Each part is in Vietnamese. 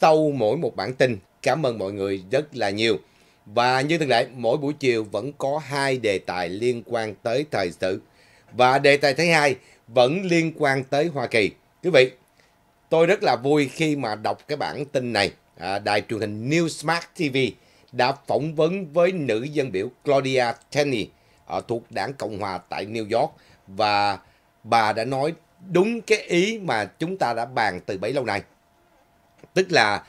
sau mỗi một bản tin. Cảm ơn mọi người rất là nhiều. Và như thường lệ, mỗi buổi chiều vẫn có hai đề tài liên quan tới thời sự. Và đề tài thứ hai vẫn liên quan tới Hoa Kỳ. Quý vị, tôi rất là vui khi mà đọc cái bản tin này. À, đài truyền hình Newsmax TV đã phỏng vấn với nữ dân biểu Claudia Tenney ở à, thuộc đảng Cộng hòa tại New York và bà đã nói đúng cái ý mà chúng ta đã bàn từ bấy lâu nay. Tức là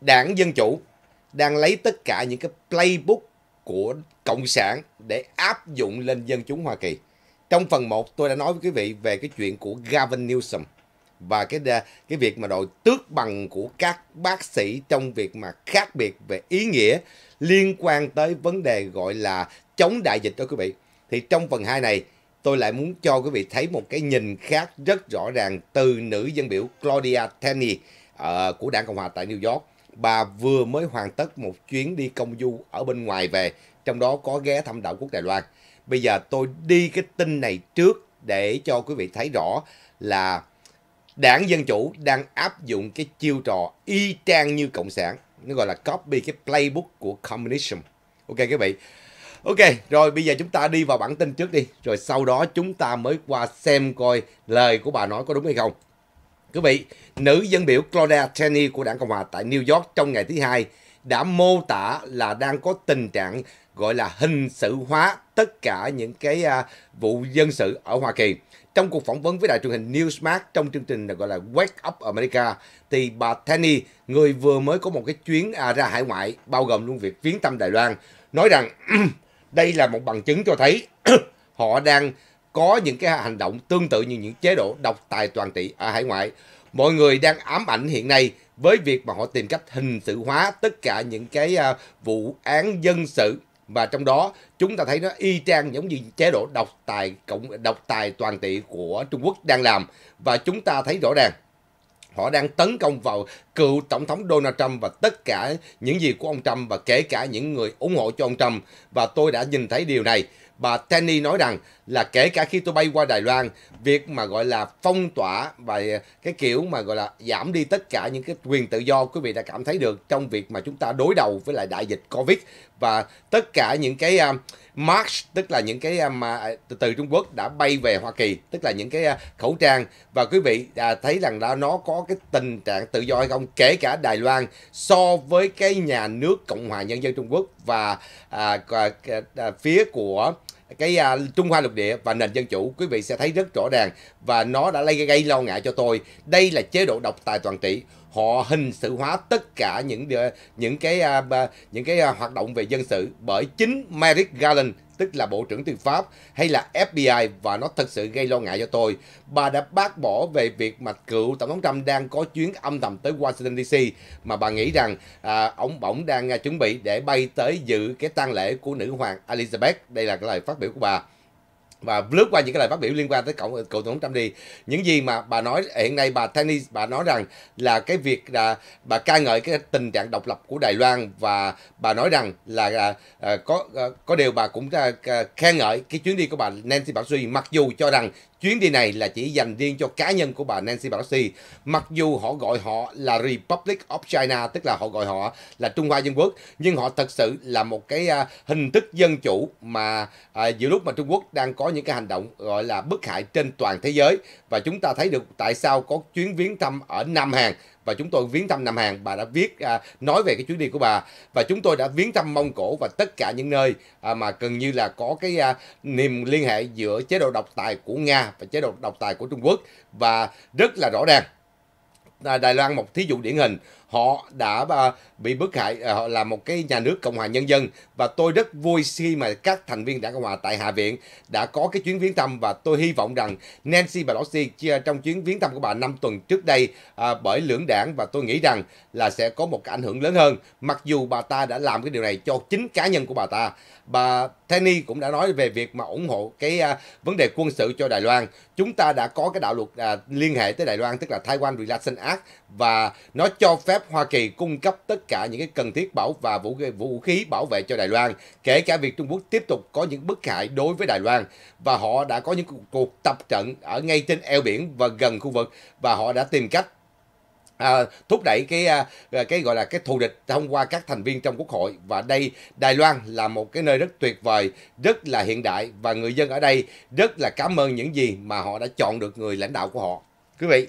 đảng Dân Chủ đang lấy tất cả những cái playbook của Cộng sản để áp dụng lên dân chúng Hoa Kỳ. Trong phần 1 tôi đã nói với quý vị về cái chuyện của Gavin Newsom và cái cái việc mà đội tước bằng của các bác sĩ trong việc mà khác biệt về ý nghĩa liên quan tới vấn đề gọi là chống đại dịch đó quý vị. Thì trong phần 2 này tôi lại muốn cho quý vị thấy một cái nhìn khác rất rõ ràng từ nữ dân biểu Claudia Tenney Ờ, của đảng Cộng hòa tại New York. Bà vừa mới hoàn tất một chuyến đi công du ở bên ngoài về, trong đó có ghé thăm đảo quốc Đài Loan. Bây giờ tôi đi cái tin này trước để cho quý vị thấy rõ là đảng Dân Chủ đang áp dụng cái chiêu trò y chang như Cộng sản. Nó gọi là copy cái playbook của Communism. Ok quý vị. Ok, rồi bây giờ chúng ta đi vào bản tin trước đi, rồi sau đó chúng ta mới qua xem coi lời của bà nói có đúng hay không. Quý vị, nữ dân biểu Claudia Tenney của đảng Cộng hòa tại New York trong ngày thứ hai đã mô tả là đang có tình trạng gọi là hình sự hóa tất cả những cái uh, vụ dân sự ở Hoa Kỳ. Trong cuộc phỏng vấn với đài truyền hình Newsmax trong chương trình gọi là Wake Up America, thì bà Tenney người vừa mới có một cái chuyến uh, ra hải ngoại, bao gồm luôn việc viếng thăm Đài Loan, nói rằng đây là một bằng chứng cho thấy họ đang có những cái hành động tương tự như những chế độ độc tài toàn trị ở hải ngoại mọi người đang ám ảnh hiện nay với việc mà họ tìm cách hình sự hóa tất cả những cái à, vụ án dân sự và trong đó chúng ta thấy nó y chang giống như chế độ độc tài cộng độc tài toàn trị của Trung Quốc đang làm và chúng ta thấy rõ ràng họ đang tấn công vào cựu tổng thống Donald Trump và tất cả những gì của ông Trump và kể cả những người ủng hộ cho ông Trump và tôi đã nhìn thấy điều này Bà Tenny nói rằng là kể cả khi tôi bay qua Đài Loan, việc mà gọi là phong tỏa và cái kiểu mà gọi là giảm đi tất cả những cái quyền tự do quý vị đã cảm thấy được trong việc mà chúng ta đối đầu với lại đại dịch Covid và tất cả những cái uh, mask tức là những cái à, mà à, từ, từ Trung Quốc đã bay về Hoa Kỳ tức là những cái à, khẩu trang và quý vị à, thấy rằng đã nó có cái tình trạng tự do hay không kể cả Đài Loan so với cái nhà nước Cộng hòa Nhân dân Trung Quốc và à, à, à, phía của cái à, Trung Hoa lục địa và nền dân chủ quý vị sẽ thấy rất rõ ràng và nó đã gây, gây lo ngại cho tôi đây là chế độ độc tài toàn trị họ hình sự hóa tất cả những ờ, những cái à, những cái à, hoạt động về dân sự bởi chính Merrick Garland tức là Bộ trưởng Tư pháp hay là FBI và nó thật sự gây lo ngại cho tôi. Bà đã bác bỏ về việc mà cựu Tổng thống Trump đang có chuyến âm thầm tới Washington DC mà bà nghĩ rằng à, ông bỗng đang à, chuẩn bị để bay tới dự cái tang lễ của nữ hoàng Elizabeth. Đây là cái lời phát biểu của bà và lướt qua những cái lời phát biểu liên quan tới cậu cậu tổng Trump đi những gì mà bà nói hiện nay bà Tani bà nói rằng là cái việc là bà ca ngợi cái tình trạng độc lập của Đài Loan và bà nói rằng là à, à có à, có điều bà cũng à, khen ngợi cái chuyến đi của bà Nancy Pelosi mặc dù cho rằng Chuyến đi này là chỉ dành riêng cho cá nhân của bà Nancy Pelosi, mặc dù họ gọi họ là Republic of China, tức là họ gọi họ là Trung Hoa Dân Quốc, nhưng họ thật sự là một cái à, hình thức dân chủ mà uh, giữa lúc mà Trung Quốc đang có những cái hành động gọi là bức hại trên toàn thế giới và chúng ta thấy được tại sao có chuyến viếng thăm ở Nam Hàn và chúng tôi viếng thăm Nam Hàn. Bà đã viết à, nói về cái chuyến đi của bà và chúng tôi đã viếng thăm Mông Cổ và tất cả những nơi à, mà gần như là có cái à, niềm liên hệ giữa chế độ độc tài của Nga và chế độ độc tài của Trung Quốc và rất là rõ ràng. À, Đài Loan một thí dụ điển hình họ đã à, bị bức hại à, họ là một cái nhà nước cộng hòa nhân dân và tôi rất vui khi mà các thành viên đảng cộng hòa tại hạ viện đã có cái chuyến viếng thăm và tôi hy vọng rằng Nancy Pelosi trong chuyến viếng thăm của bà năm tuần trước đây à, bởi lưỡng đảng và tôi nghĩ rằng là sẽ có một cái ảnh hưởng lớn hơn mặc dù bà ta đã làm cái điều này cho chính cá nhân của bà ta bà Penny cũng đã nói về việc mà ủng hộ cái à, vấn đề quân sự cho Đài Loan. Chúng ta đã có cái đạo luật à, liên hệ tới Đài Loan tức là Taiwan Relation Act và nó cho phép Hoa Kỳ cung cấp tất cả những cái cần thiết bảo và vũ vũ khí bảo vệ cho Đài Loan, kể cả việc Trung Quốc tiếp tục có những bức hại đối với Đài Loan và họ đã có những cuộc tập trận ở ngay trên eo biển và gần khu vực và họ đã tìm cách À, thúc đẩy cái à, à, cái gọi là cái thù địch thông qua các thành viên trong quốc hội và đây Đài Loan là một cái nơi rất tuyệt vời rất là hiện đại và người dân ở đây rất là cảm ơn những gì mà họ đã chọn được người lãnh đạo của họ quý vị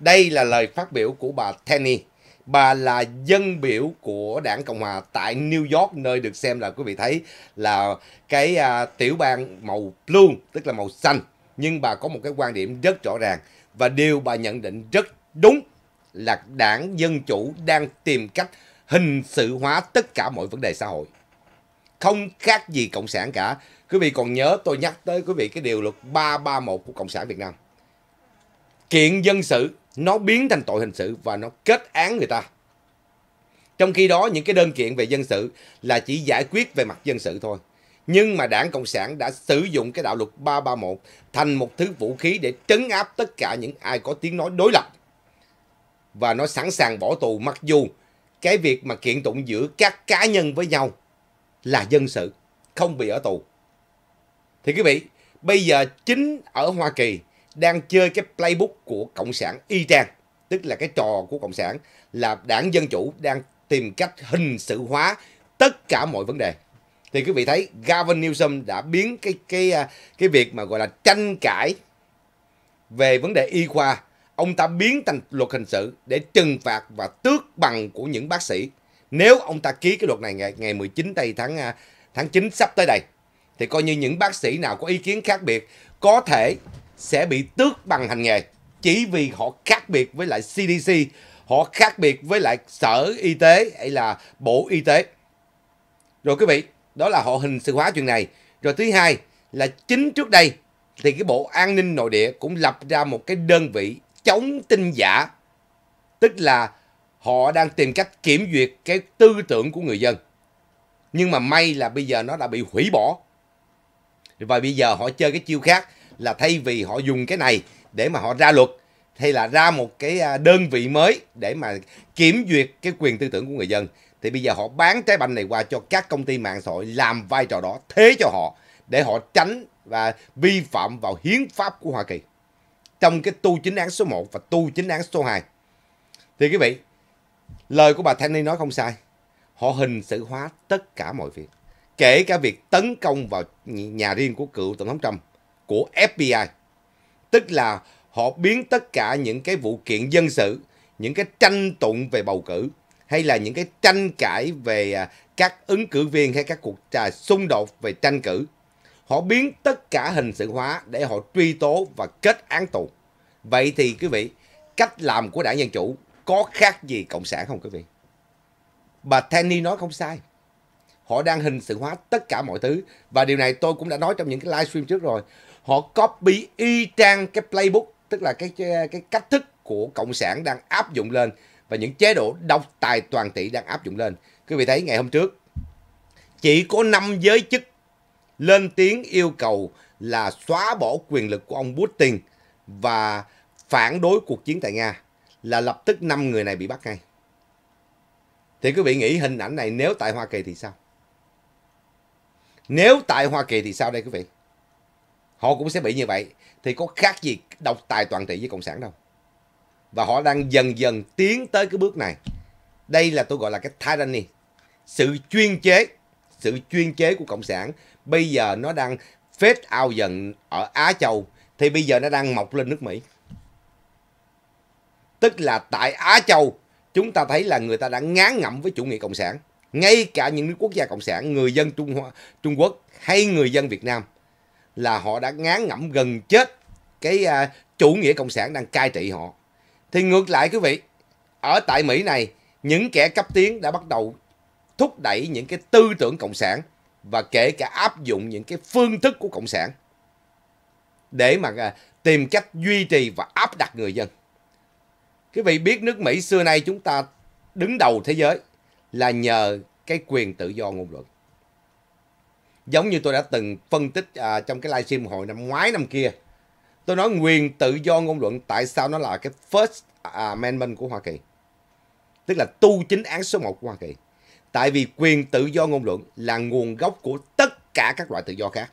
đây là lời phát biểu của bà Tenny bà là dân biểu của đảng Cộng hòa tại New York nơi được xem là quý vị thấy là cái à, tiểu bang màu blue tức là màu xanh nhưng bà có một cái quan điểm rất rõ ràng và điều bà nhận định rất đúng là đảng Dân Chủ đang tìm cách hình sự hóa tất cả mọi vấn đề xã hội. Không khác gì Cộng sản cả. Quý vị còn nhớ tôi nhắc tới quý vị cái điều luật 331 của Cộng sản Việt Nam. Kiện dân sự nó biến thành tội hình sự và nó kết án người ta. Trong khi đó những cái đơn kiện về dân sự là chỉ giải quyết về mặt dân sự thôi. Nhưng mà đảng Cộng sản đã sử dụng cái đạo luật 331 thành một thứ vũ khí để trấn áp tất cả những ai có tiếng nói đối lập và nó sẵn sàng bỏ tù mặc dù cái việc mà kiện tụng giữa các cá nhân với nhau là dân sự, không bị ở tù. Thì quý vị, bây giờ chính ở Hoa Kỳ đang chơi cái playbook của Cộng sản y chang, tức là cái trò của Cộng sản là đảng Dân Chủ đang tìm cách hình sự hóa tất cả mọi vấn đề. Thì quý vị thấy Gavin Newsom đã biến cái cái à, cái việc mà gọi là tranh cãi về vấn đề y khoa ông ta biến thành luật hình sự để trừng phạt và tước bằng của những bác sĩ. Nếu ông ta ký cái luật này ngày ngày 19 tây tháng à, tháng 9 sắp tới đây thì coi như những bác sĩ nào có ý kiến khác biệt có thể sẽ bị tước bằng hành nghề chỉ vì họ khác biệt với lại CDC, họ khác biệt với lại Sở Y tế hay là Bộ Y tế. Rồi quý vị, đó là họ hình sự hóa chuyện này. Rồi thứ hai là chính trước đây thì cái Bộ An ninh Nội địa cũng lập ra một cái đơn vị chống tin giả. Tức là họ đang tìm cách kiểm duyệt cái tư tưởng của người dân. Nhưng mà may là bây giờ nó đã bị hủy bỏ. Và bây giờ họ chơi cái chiêu khác là thay vì họ dùng cái này để mà họ ra luật hay là ra một cái à, đơn vị mới để mà kiểm duyệt cái quyền tư tưởng của người dân thì bây giờ họ bán trái banh này qua cho các công ty mạng xã hội làm vai trò đó thế cho họ để họ tránh và vi phạm vào hiến pháp của Hoa Kỳ trong cái tu chính án số 1 và tu chính án số 2. Thì quý vị, lời của bà Thanh Ni nói không sai. Họ hình sự hóa tất cả mọi việc, kể cả việc tấn công vào nhà riêng của cựu Tổng thống Trump, của FBI. Tức là họ biến tất cả những cái vụ kiện dân sự, những cái tranh tụng về bầu cử hay là những cái tranh cãi về à, các ứng cử viên hay các cuộc trà xung đột về tranh cử Họ biến tất cả hình sự hóa để họ truy tố và kết án tù. Vậy thì quý vị, cách làm của đảng Dân Chủ có khác gì Cộng sản không quý vị? Bà Tanny nói không sai. Họ đang hình sự hóa tất cả mọi thứ. Và điều này tôi cũng đã nói trong những cái livestream trước rồi. Họ copy y trang cái playbook, tức là cái, cái cách thức của Cộng sản đang áp dụng lên và những chế độ độc tài toàn trị đang áp dụng lên. Quý vị thấy ngày hôm trước, chỉ có 5 giới chức lên tiếng yêu cầu là xóa bỏ quyền lực của ông Putin và phản đối cuộc chiến tại Nga là lập tức 5 người này bị bắt ngay. Thì quý vị nghĩ hình ảnh này nếu tại Hoa Kỳ thì sao? Nếu tại Hoa Kỳ thì sao đây quý vị? Họ cũng sẽ bị như vậy. Thì có khác gì độc tài toàn trị với Cộng sản đâu. Và họ đang dần dần tiến tới cái bước này. Đây là tôi gọi là cái tyranny. Sự chuyên chế. Sự chuyên chế của Cộng sản bây giờ nó đang phết ao dần ở Á Châu thì bây giờ nó đang mọc lên nước Mỹ. Tức là tại Á Châu chúng ta thấy là người ta đã ngán ngẩm với chủ nghĩa cộng sản. Ngay cả những nước quốc gia cộng sản, người dân Trung Hoa, Trung Quốc hay người dân Việt Nam là họ đã ngán ngẩm gần chết cái uh, chủ nghĩa cộng sản đang cai trị họ. Thì ngược lại quý vị, ở tại Mỹ này, những kẻ cấp tiến đã bắt đầu thúc đẩy những cái tư tưởng cộng sản và kể cả áp dụng những cái phương thức của cộng sản để mà à, tìm cách duy trì và áp đặt người dân. Quý vị biết nước Mỹ xưa nay chúng ta đứng đầu thế giới là nhờ cái quyền tự do ngôn luận. Giống như tôi đã từng phân tích à, trong cái livestream hồi năm ngoái năm kia. Tôi nói quyền tự do ngôn luận tại sao nó là cái First Amendment của Hoa Kỳ. Tức là tu chính án số 1 của Hoa Kỳ. Tại vì quyền tự do ngôn luận là nguồn gốc của tất cả các loại tự do khác.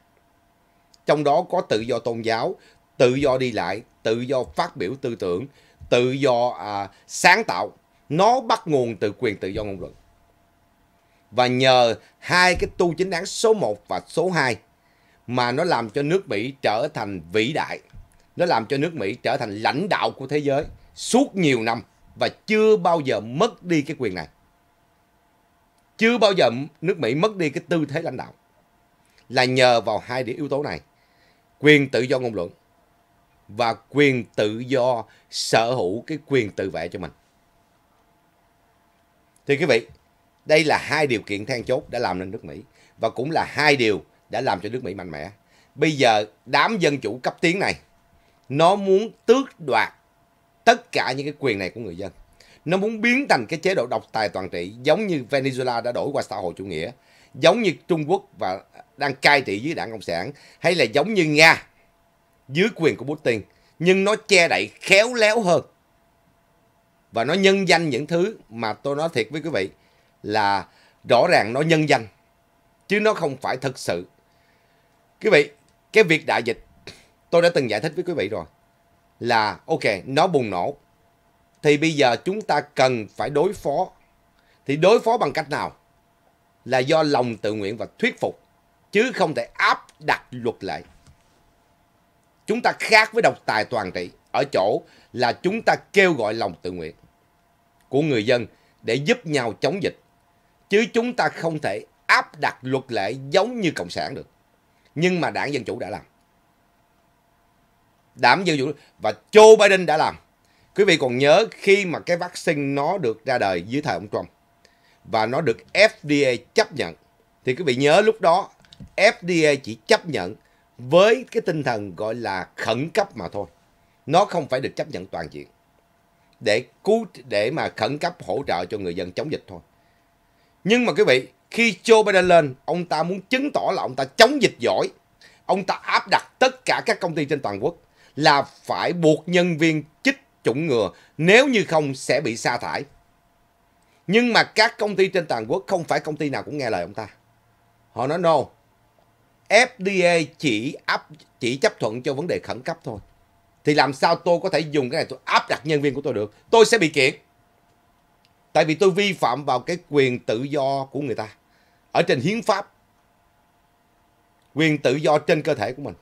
Trong đó có tự do tôn giáo, tự do đi lại, tự do phát biểu tư tưởng, tự do à, sáng tạo. Nó bắt nguồn từ quyền tự do ngôn luận. Và nhờ hai cái tu chính đáng số 1 và số 2 mà nó làm cho nước Mỹ trở thành vĩ đại. Nó làm cho nước Mỹ trở thành lãnh đạo của thế giới suốt nhiều năm và chưa bao giờ mất đi cái quyền này. Chưa bao giờ nước Mỹ mất đi cái tư thế lãnh đạo. Là nhờ vào hai điểm yếu tố này. Quyền tự do ngôn luận và quyền tự do sở hữu cái quyền tự vệ cho mình. Thì quý vị, đây là hai điều kiện then chốt đã làm nên nước Mỹ và cũng là hai điều đã làm cho nước Mỹ mạnh mẽ. Bây giờ đám dân chủ cấp tiến này nó muốn tước đoạt tất cả những cái quyền này của người dân. Nó muốn biến thành cái chế độ độc tài toàn trị giống như Venezuela đã đổi qua xã hội chủ nghĩa, giống như Trung Quốc và đang cai trị dưới đảng Cộng sản hay là giống như Nga dưới quyền của Putin. Nhưng nó che đậy khéo léo hơn. Và nó nhân danh những thứ mà tôi nói thiệt với quý vị là rõ ràng nó nhân danh. Chứ nó không phải thật sự. Quý vị, cái việc đại dịch tôi đã từng giải thích với quý vị rồi là ok nó bùng nổ thì bây giờ chúng ta cần phải đối phó. Thì đối phó bằng cách nào? Là do lòng tự nguyện và thuyết phục. Chứ không thể áp đặt luật lệ. Chúng ta khác với độc tài toàn trị. Ở chỗ là chúng ta kêu gọi lòng tự nguyện của người dân để giúp nhau chống dịch. Chứ chúng ta không thể áp đặt luật lệ giống như Cộng sản được. Nhưng mà đảng Dân Chủ đã làm. Đảng Dân Chủ và Joe Biden đã làm. Quý vị còn nhớ khi mà cái vaccine nó được ra đời dưới thời ông Trump và nó được FDA chấp nhận thì quý vị nhớ lúc đó FDA chỉ chấp nhận với cái tinh thần gọi là khẩn cấp mà thôi. Nó không phải được chấp nhận toàn diện để cứu để mà khẩn cấp hỗ trợ cho người dân chống dịch thôi. Nhưng mà quý vị, khi Joe Biden lên, ông ta muốn chứng tỏ là ông ta chống dịch giỏi. Ông ta áp đặt tất cả các công ty trên toàn quốc là phải buộc nhân viên chích chủng ngừa, nếu như không sẽ bị sa thải. Nhưng mà các công ty trên toàn quốc không phải công ty nào cũng nghe lời ông ta. Họ nói no. FDA chỉ áp chỉ chấp thuận cho vấn đề khẩn cấp thôi. Thì làm sao tôi có thể dùng cái này tôi áp đặt nhân viên của tôi được? Tôi sẽ bị kiện. Tại vì tôi vi phạm vào cái quyền tự do của người ta. Ở trên hiến pháp. Quyền tự do trên cơ thể của mình.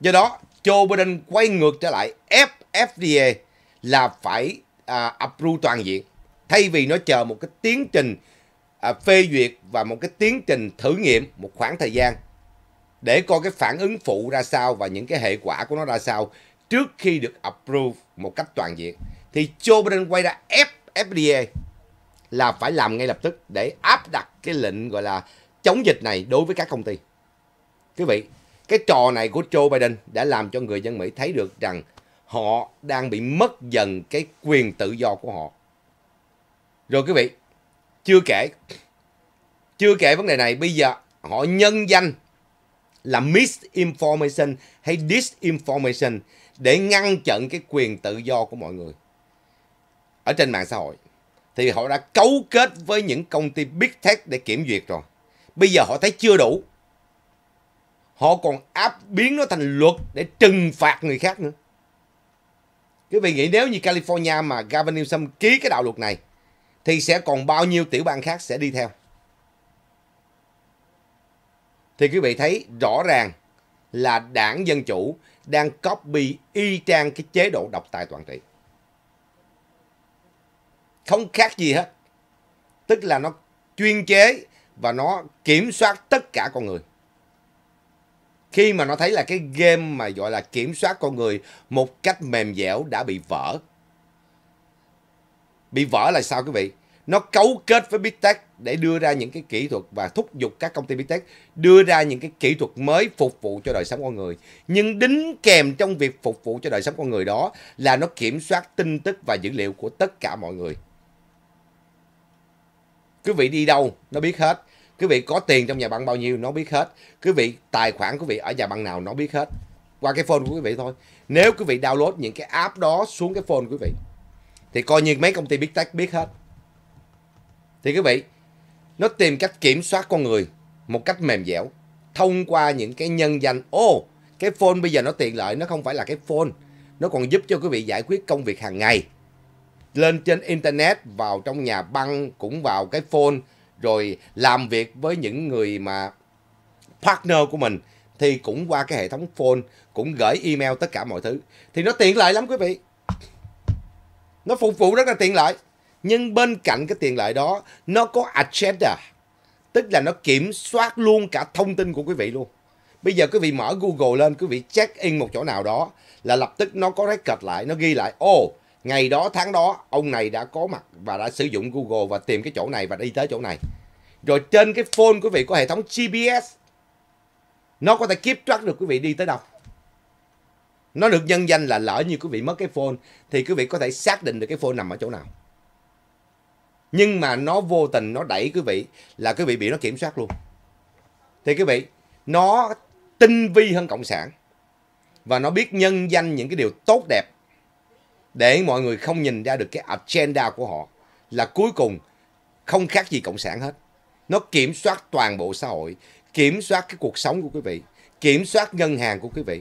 Do đó, Joe Biden quay ngược trở lại ép FDA là phải à, approve toàn diện thay vì nó chờ một cái tiến trình à, phê duyệt và một cái tiến trình thử nghiệm một khoảng thời gian để coi cái phản ứng phụ ra sao và những cái hệ quả của nó ra sao trước khi được approve một cách toàn diện thì Joe Biden quay ra ép FDA là phải làm ngay lập tức để áp đặt cái lệnh gọi là chống dịch này đối với các công ty. Quý vị, cái trò này của Joe Biden đã làm cho người dân Mỹ thấy được rằng họ đang bị mất dần cái quyền tự do của họ. Rồi quý vị, chưa kể, chưa kể vấn đề này, bây giờ họ nhân danh là misinformation hay disinformation để ngăn chặn cái quyền tự do của mọi người ở trên mạng xã hội thì họ đã cấu kết với những công ty big tech để kiểm duyệt rồi bây giờ họ thấy chưa đủ họ còn áp biến nó thành luật để trừng phạt người khác nữa Quý vị nghĩ nếu như California mà Gavin Newsom ký cái đạo luật này thì sẽ còn bao nhiêu tiểu bang khác sẽ đi theo? Thì quý vị thấy rõ ràng là đảng Dân Chủ đang copy y chang cái chế độ độc tài toàn trị. Không khác gì hết. Tức là nó chuyên chế và nó kiểm soát tất cả con người khi mà nó thấy là cái game mà gọi là kiểm soát con người một cách mềm dẻo đã bị vỡ. Bị vỡ là sao quý vị? Nó cấu kết với Big Tech để đưa ra những cái kỹ thuật và thúc giục các công ty Big Tech đưa ra những cái kỹ thuật mới phục vụ cho đời sống con người. Nhưng đính kèm trong việc phục vụ cho đời sống con người đó là nó kiểm soát tin tức và dữ liệu của tất cả mọi người. Quý vị đi đâu, nó biết hết quý vị có tiền trong nhà băng bao nhiêu nó biết hết quý vị tài khoản quý vị ở nhà băng nào nó biết hết qua cái phone của quý vị thôi nếu quý vị download những cái app đó xuống cái phone quý vị thì coi như mấy công ty big tech biết hết thì quý vị nó tìm cách kiểm soát con người một cách mềm dẻo thông qua những cái nhân danh ô oh, cái phone bây giờ nó tiện lợi nó không phải là cái phone nó còn giúp cho quý vị giải quyết công việc hàng ngày lên trên internet vào trong nhà băng cũng vào cái phone rồi làm việc với những người mà partner của mình thì cũng qua cái hệ thống phone cũng gửi email tất cả mọi thứ thì nó tiện lợi lắm quý vị nó phục vụ rất là tiện lợi nhưng bên cạnh cái tiện lợi đó nó có agenda tức là nó kiểm soát luôn cả thông tin của quý vị luôn bây giờ quý vị mở google lên quý vị check in một chỗ nào đó là lập tức nó có record lại nó ghi lại ô oh, ngày đó tháng đó ông này đã có mặt và đã sử dụng Google và tìm cái chỗ này và đi tới chỗ này. Rồi trên cái phone quý vị có hệ thống GPS. Nó có thể kiếp track được quý vị đi tới đâu. Nó được nhân danh là lỡ như quý vị mất cái phone thì quý vị có thể xác định được cái phone nằm ở chỗ nào. Nhưng mà nó vô tình nó đẩy quý vị là quý vị bị nó kiểm soát luôn. Thì quý vị, nó tinh vi hơn cộng sản. Và nó biết nhân danh những cái điều tốt đẹp để mọi người không nhìn ra được cái agenda của họ là cuối cùng không khác gì cộng sản hết nó kiểm soát toàn bộ xã hội kiểm soát cái cuộc sống của quý vị kiểm soát ngân hàng của quý vị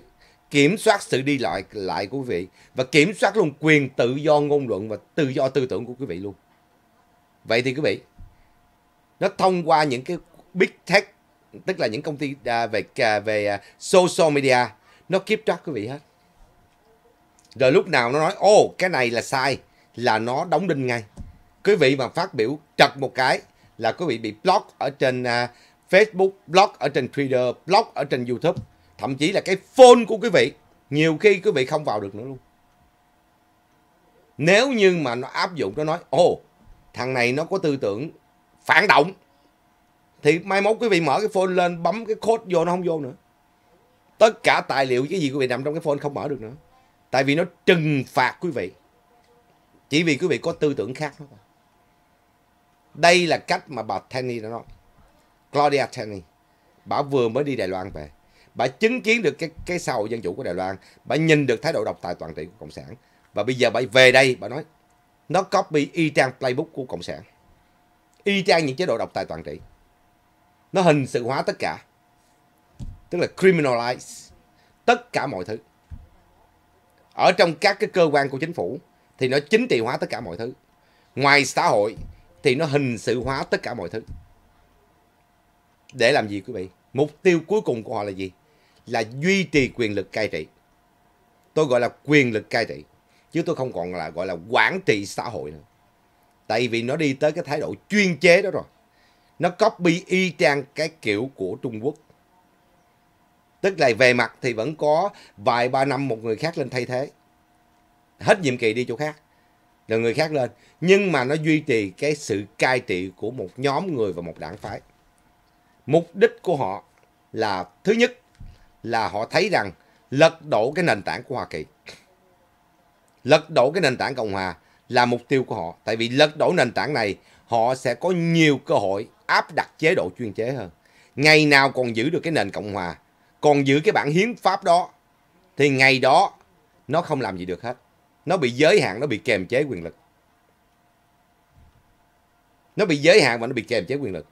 kiểm soát sự đi lại lại của quý vị và kiểm soát luôn quyền tự do ngôn luận và tự do tư tưởng của quý vị luôn vậy thì quý vị nó thông qua những cái big tech tức là những công ty à, về à, về à, social media nó kiếp soát quý vị hết rồi lúc nào nó nói ô cái này là sai là nó đóng đinh ngay. Quý vị mà phát biểu trật một cái là quý vị bị block ở trên uh, Facebook, block ở trên Twitter, block ở trên YouTube. Thậm chí là cái phone của quý vị nhiều khi quý vị không vào được nữa luôn. Nếu như mà nó áp dụng nó nói ô thằng này nó có tư tưởng phản động thì mai mốt quý vị mở cái phone lên bấm cái code vô nó không vô nữa tất cả tài liệu cái gì quý vị nằm trong cái phone không mở được nữa Tại vì nó trừng phạt quý vị. Chỉ vì quý vị có tư tưởng khác thôi. Đây là cách mà bà Tenny đã nói. Claudia Tenny. Bà vừa mới đi Đài Loan về. Bà chứng kiến được cái, cái xã hội dân chủ của Đài Loan. Bà nhìn được thái độ độc tài toàn trị của Cộng sản. Và bây giờ bà về đây, bà nói. Nó copy y chang playbook của Cộng sản. Y chang những chế độ độc tài toàn trị. Nó hình sự hóa tất cả. Tức là criminalize tất cả mọi thứ ở trong các cái cơ quan của chính phủ thì nó chính trị hóa tất cả mọi thứ ngoài xã hội thì nó hình sự hóa tất cả mọi thứ để làm gì quý vị mục tiêu cuối cùng của họ là gì là duy trì quyền lực cai trị tôi gọi là quyền lực cai trị chứ tôi không còn là gọi là quản trị xã hội nữa tại vì nó đi tới cái thái độ chuyên chế đó rồi nó copy y chang cái kiểu của trung quốc Tức là về mặt thì vẫn có vài ba năm một người khác lên thay thế. Hết nhiệm kỳ đi chỗ khác. Rồi người khác lên. Nhưng mà nó duy trì cái sự cai trị của một nhóm người và một đảng phái. Mục đích của họ là thứ nhất là họ thấy rằng lật đổ cái nền tảng của Hoa Kỳ. Lật đổ cái nền tảng Cộng Hòa là mục tiêu của họ. Tại vì lật đổ nền tảng này họ sẽ có nhiều cơ hội áp đặt chế độ chuyên chế hơn. Ngày nào còn giữ được cái nền Cộng Hòa còn giữ cái bản hiến pháp đó thì ngày đó nó không làm gì được hết. Nó bị giới hạn, nó bị kềm chế quyền lực. Nó bị giới hạn và nó bị kềm chế quyền lực.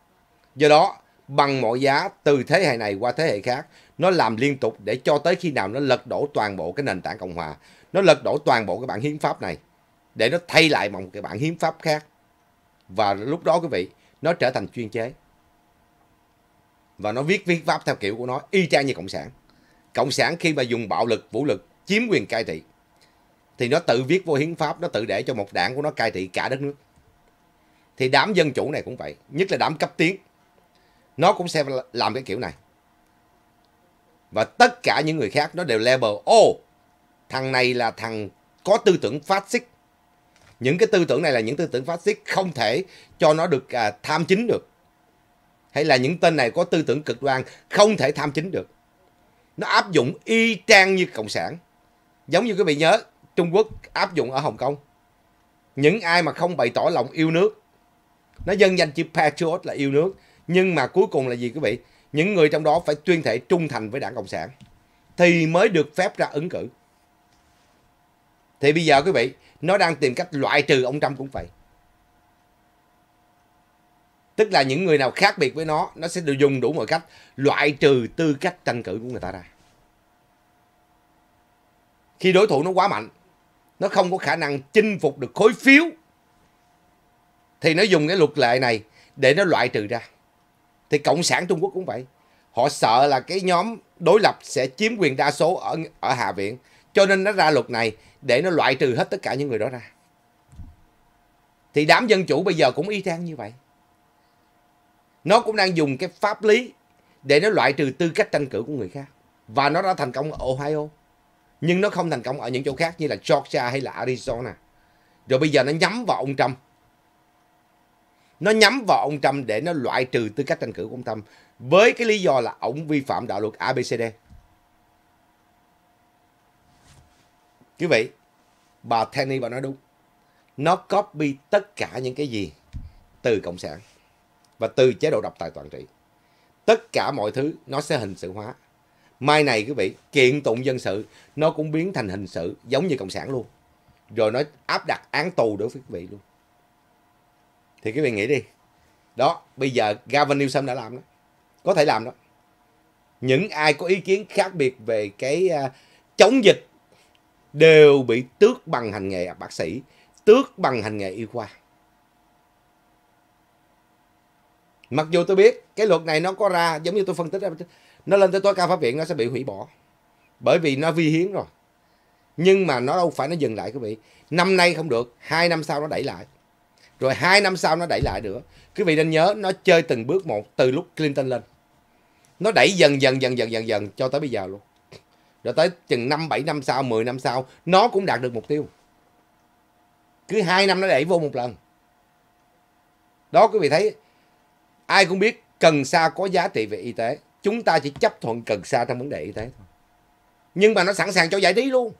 Do đó, bằng mọi giá từ thế hệ này qua thế hệ khác, nó làm liên tục để cho tới khi nào nó lật đổ toàn bộ cái nền tảng Cộng Hòa. Nó lật đổ toàn bộ cái bản hiến pháp này để nó thay lại bằng một cái bản hiến pháp khác. Và lúc đó quý vị, nó trở thành chuyên chế và nó viết viết pháp theo kiểu của nó y chang như cộng sản cộng sản khi mà dùng bạo lực vũ lực chiếm quyền cai trị thì nó tự viết vô hiến pháp nó tự để cho một đảng của nó cai trị cả đất nước thì đám dân chủ này cũng vậy nhất là đám cấp tiến nó cũng sẽ làm cái kiểu này và tất cả những người khác nó đều label ô oh, thằng này là thằng có tư tưởng phát xích những cái tư tưởng này là những tư tưởng phát xích không thể cho nó được à, tham chính được hay là những tên này có tư tưởng cực đoan không thể tham chính được. Nó áp dụng y chang như Cộng sản. Giống như quý vị nhớ, Trung Quốc áp dụng ở Hồng Kông. Những ai mà không bày tỏ lòng yêu nước, nó dân danh chữ Patriot là yêu nước, nhưng mà cuối cùng là gì quý vị? Những người trong đó phải tuyên thệ trung thành với đảng Cộng sản thì mới được phép ra ứng cử. Thì bây giờ quý vị, nó đang tìm cách loại trừ ông Trump cũng vậy tức là những người nào khác biệt với nó nó sẽ được dùng đủ mọi cách loại trừ tư cách tranh cử của người ta ra khi đối thủ nó quá mạnh nó không có khả năng chinh phục được khối phiếu thì nó dùng cái luật lệ này để nó loại trừ ra thì cộng sản trung quốc cũng vậy họ sợ là cái nhóm đối lập sẽ chiếm quyền đa số ở ở hạ viện cho nên nó ra luật này để nó loại trừ hết tất cả những người đó ra thì đám dân chủ bây giờ cũng y chang như vậy nó cũng đang dùng cái pháp lý để nó loại trừ tư cách tranh cử của người khác và nó đã thành công ở Ohio nhưng nó không thành công ở những chỗ khác như là Georgia hay là Arizona rồi bây giờ nó nhắm vào ông Trump nó nhắm vào ông Trump để nó loại trừ tư cách tranh cử của ông Trump với cái lý do là ông vi phạm đạo luật ABCD quý vị bà Tanny bà nói đúng nó copy tất cả những cái gì từ cộng sản và từ chế độ độc tài toàn trị. Tất cả mọi thứ nó sẽ hình sự hóa. Mai này quý vị, kiện tụng dân sự nó cũng biến thành hình sự giống như cộng sản luôn. Rồi nó áp đặt án tù đối với quý vị luôn. Thì quý vị nghĩ đi. Đó, bây giờ Gavin Newsom đã làm đó. Có thể làm đó. Những ai có ý kiến khác biệt về cái uh, chống dịch đều bị tước bằng hành nghề bác sĩ, tước bằng hành nghề y khoa. mặc dù tôi biết cái luật này nó có ra giống như tôi phân tích nó lên tới tối cao pháp viện nó sẽ bị hủy bỏ bởi vì nó vi hiến rồi nhưng mà nó đâu phải nó dừng lại quý vị năm nay không được hai năm sau nó đẩy lại rồi hai năm sau nó đẩy lại nữa quý vị nên nhớ nó chơi từng bước một từ lúc clinton lên nó đẩy dần dần dần dần dần dần cho tới bây giờ luôn rồi tới chừng năm bảy năm sau 10 năm sau nó cũng đạt được mục tiêu cứ hai năm nó đẩy vô một lần đó quý vị thấy ai cũng biết cần sa có giá trị về y tế chúng ta chỉ chấp thuận cần sa trong vấn đề y tế thôi nhưng mà nó sẵn sàng cho giải trí luôn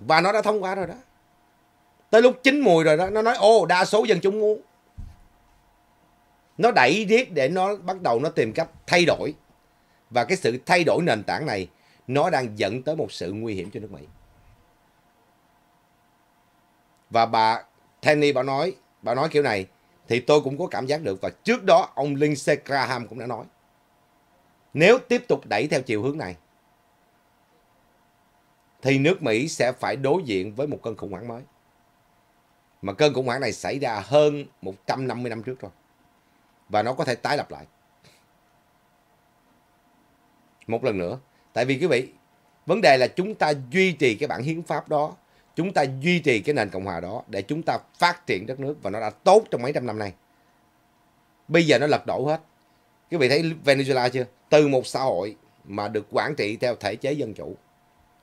và nó đã thông qua rồi đó tới lúc chín mùi rồi đó nó nói ô đa số dân chúng muốn nó đẩy riết để nó bắt đầu nó tìm cách thay đổi và cái sự thay đổi nền tảng này nó đang dẫn tới một sự nguy hiểm cho nước Mỹ và bà Tenny bà nói bà nói kiểu này thì tôi cũng có cảm giác được và trước đó ông Lindsey Graham cũng đã nói nếu tiếp tục đẩy theo chiều hướng này thì nước Mỹ sẽ phải đối diện với một cơn khủng hoảng mới. Mà cơn khủng hoảng này xảy ra hơn 150 năm trước rồi. Và nó có thể tái lập lại. Một lần nữa. Tại vì quý vị, vấn đề là chúng ta duy trì cái bản hiến pháp đó chúng ta duy trì cái nền cộng hòa đó để chúng ta phát triển đất nước và nó đã tốt trong mấy trăm năm nay bây giờ nó lật đổ hết quý vị thấy Venezuela chưa từ một xã hội mà được quản trị theo thể chế dân chủ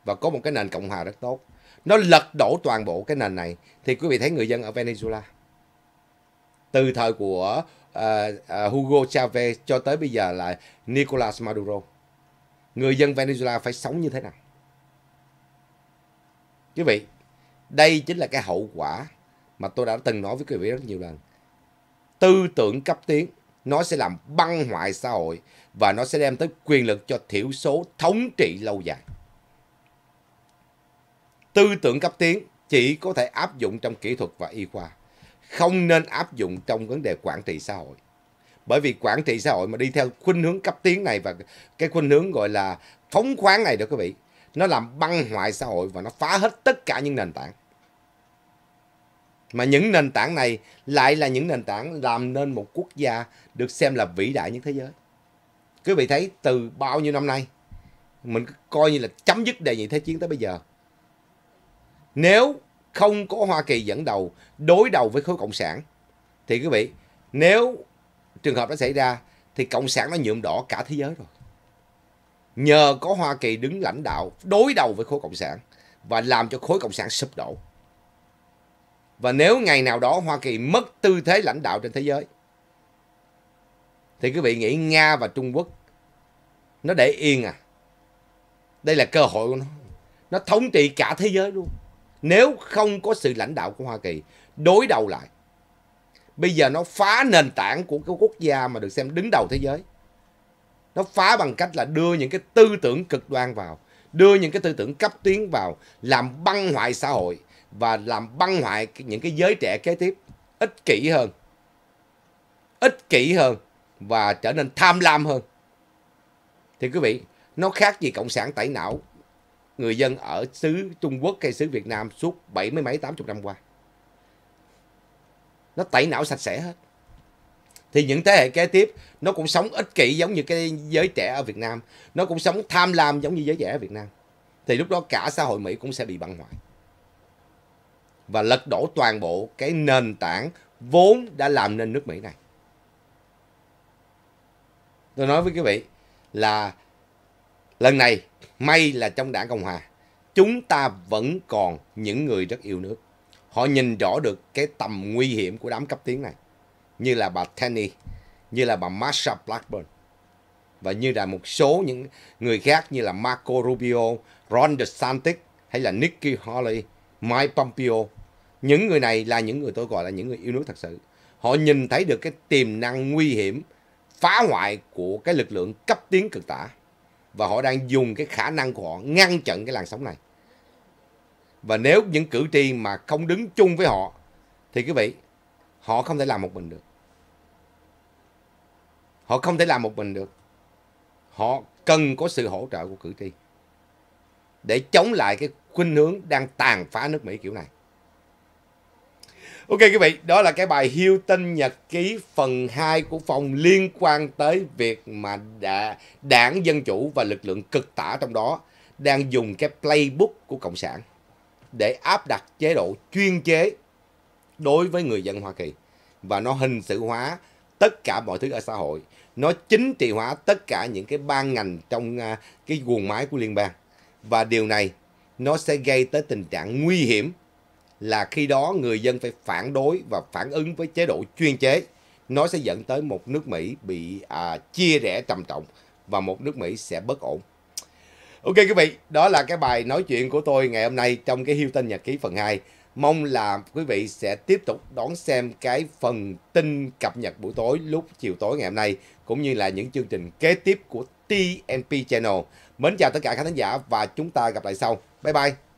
và có một cái nền cộng hòa rất tốt nó lật đổ toàn bộ cái nền này thì quý vị thấy người dân ở Venezuela từ thời của uh, uh, Hugo Chavez cho tới bây giờ là Nicolas Maduro người dân Venezuela phải sống như thế nào quý vị đây chính là cái hậu quả mà tôi đã từng nói với quý vị rất nhiều lần. Tư tưởng cấp tiến, nó sẽ làm băng hoại xã hội và nó sẽ đem tới quyền lực cho thiểu số thống trị lâu dài. Tư tưởng cấp tiến chỉ có thể áp dụng trong kỹ thuật và y khoa, không nên áp dụng trong vấn đề quản trị xã hội. Bởi vì quản trị xã hội mà đi theo khuynh hướng cấp tiến này và cái khuynh hướng gọi là phóng khoáng này đó quý vị, nó làm băng hoại xã hội và nó phá hết tất cả những nền tảng mà những nền tảng này lại là những nền tảng làm nên một quốc gia được xem là vĩ đại nhất thế giới quý vị thấy từ bao nhiêu năm nay mình coi như là chấm dứt đề nhị thế chiến tới bây giờ nếu không có Hoa Kỳ dẫn đầu đối đầu với khối cộng sản thì quý vị nếu trường hợp nó xảy ra thì cộng sản nó nhuộm đỏ cả thế giới rồi nhờ có Hoa Kỳ đứng lãnh đạo đối đầu với khối Cộng sản và làm cho khối Cộng sản sụp đổ. Và nếu ngày nào đó Hoa Kỳ mất tư thế lãnh đạo trên thế giới thì quý vị nghĩ Nga và Trung Quốc nó để yên à? Đây là cơ hội của nó. Nó thống trị cả thế giới luôn. Nếu không có sự lãnh đạo của Hoa Kỳ đối đầu lại. Bây giờ nó phá nền tảng của cái quốc gia mà được xem đứng đầu thế giới nó phá bằng cách là đưa những cái tư tưởng cực đoan vào đưa những cái tư tưởng cấp tiến vào làm băng hoại xã hội và làm băng hoại những cái giới trẻ kế tiếp ích kỷ hơn ích kỷ hơn và trở nên tham lam hơn thì quý vị nó khác gì cộng sản tẩy não người dân ở xứ Trung Quốc hay xứ Việt Nam suốt bảy mươi mấy tám chục năm qua nó tẩy não sạch sẽ hết thì những thế hệ kế tiếp nó cũng sống ích kỷ giống như cái giới trẻ ở Việt Nam nó cũng sống tham lam giống như giới trẻ ở Việt Nam thì lúc đó cả xã hội Mỹ cũng sẽ bị băng hoại và lật đổ toàn bộ cái nền tảng vốn đã làm nên nước Mỹ này tôi nói với quý vị là lần này may là trong đảng Cộng Hòa chúng ta vẫn còn những người rất yêu nước họ nhìn rõ được cái tầm nguy hiểm của đám cấp tiến này như là bà Tenny, như là bà Marsha Blackburn và như là một số những người khác như là Marco Rubio, Ron DeSantis hay là Nikki Haley, Mike Pompeo. Những người này là những người tôi gọi là những người yêu nước thật sự. Họ nhìn thấy được cái tiềm năng nguy hiểm phá hoại của cái lực lượng cấp tiến cực tả và họ đang dùng cái khả năng của họ ngăn chặn cái làn sóng này. Và nếu những cử tri mà không đứng chung với họ thì quý vị, họ không thể làm một mình được. Họ không thể làm một mình được. Họ cần có sự hỗ trợ của cử tri. Để chống lại cái khuynh hướng đang tàn phá nước Mỹ kiểu này. Ok quý vị, đó là cái bài tinh Nhật ký phần 2 của phòng liên quan tới việc mà đã, đảng Dân Chủ và lực lượng cực tả trong đó đang dùng cái playbook của Cộng sản để áp đặt chế độ chuyên chế đối với người dân Hoa Kỳ và nó hình sự hóa tất cả mọi thứ ở xã hội nó chính trị hóa tất cả những cái ban ngành trong à, cái guồng máy của liên bang và điều này nó sẽ gây tới tình trạng nguy hiểm là khi đó người dân phải phản đối và phản ứng với chế độ chuyên chế nó sẽ dẫn tới một nước Mỹ bị à, chia rẽ trầm trọng và một nước Mỹ sẽ bất ổn. Ok quý vị, đó là cái bài nói chuyện của tôi ngày hôm nay trong cái Hilton Nhật ký phần 2. Mong là quý vị sẽ tiếp tục đón xem cái phần tin cập nhật buổi tối lúc chiều tối ngày hôm nay cũng như là những chương trình kế tiếp của TNP Channel. Mến chào tất cả khán giả và chúng ta gặp lại sau. Bye bye!